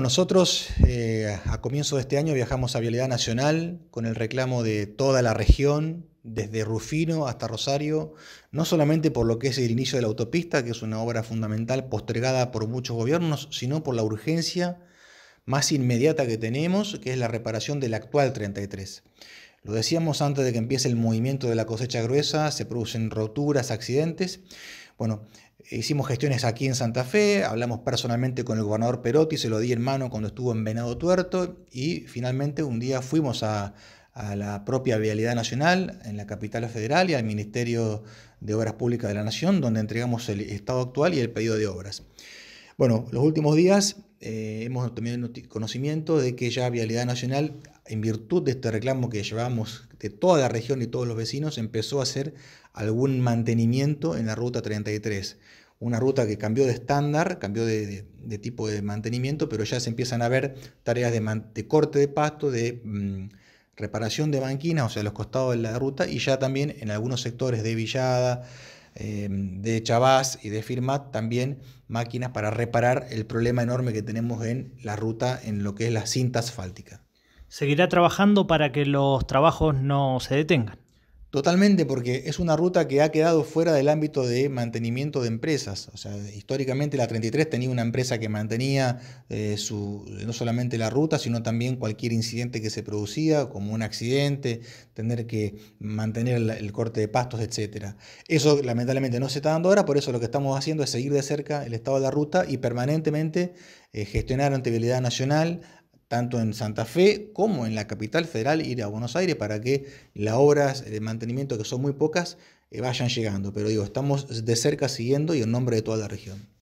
Nosotros eh, a comienzo de este año viajamos a Vialidad Nacional con el reclamo de toda la región, desde Rufino hasta Rosario, no solamente por lo que es el inicio de la autopista, que es una obra fundamental postergada por muchos gobiernos, sino por la urgencia más inmediata que tenemos, que es la reparación del actual 33. Lo decíamos antes de que empiece el movimiento de la cosecha gruesa, se producen roturas, accidentes. Bueno, hicimos gestiones aquí en Santa Fe, hablamos personalmente con el gobernador Perotti, se lo di en mano cuando estuvo en Venado Tuerto y finalmente un día fuimos a, la propia Vialidad Nacional en la capital federal y al Ministerio de Obras Públicas de la Nación, donde entregamos el estado actual y el pedido de obras. Bueno, los últimos días eh, hemos tenido conocimiento de que ya Vialidad Nacional, en virtud de este reclamo que llevamos de toda la región y todos los vecinos, empezó a hacer algún mantenimiento en la ruta 33. Una ruta que cambió de estándar, cambió de, tipo de mantenimiento, pero ya se empiezan a ver tareas de, corte de pasto, de mm, reparación de banquinas, o sea, los costados de la ruta, y ya también en algunos sectores de Villada, Em, de chavas y de Firmat, también máquinas para reparar el problema enorme que tenemos en la ruta, en lo que es la cinta asfáltica. Seguirá trabajando para que los trabajos no se detengan. Totalmente, porque es una ruta que ha quedado fuera del ámbito de mantenimiento de empresas. O sea, históricamente la 33 tenía una empresa que mantenía eh, su, no solamente la ruta, sino también cualquier incidente que se producía, como un accidente, tener que mantener el, corte de pastos, etc. Eso lamentablemente no se está dando ahora, por eso lo que estamos haciendo es seguir de cerca el estado de la ruta y permanentemente eh, gestionar ante Nacional, tanto en Santa Fe como en la capital federal, ir a Buenos Aires para que las obras de mantenimiento, que son muy pocas, eh, vayan llegando. Pero digo, estamos de cerca siguiendo y en nombre de toda la región.